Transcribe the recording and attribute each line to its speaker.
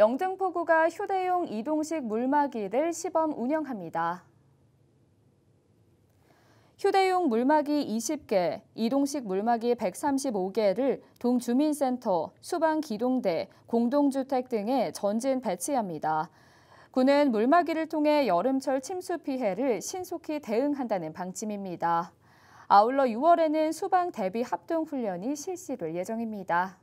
Speaker 1: 영등포구가 휴대용 이동식 물막이를 시범 운영합니다. 휴대용 물막이 20개, 이동식 물막이 135개를 동주민센터, 수방기동대, 공동주택 등에 전진 배치합니다. 군은 물막이를 통해 여름철 침수 피해를 신속히 대응한다는 방침입니다. 아울러 6월에는 수방 대비 합동훈련이 실시될 예정입니다.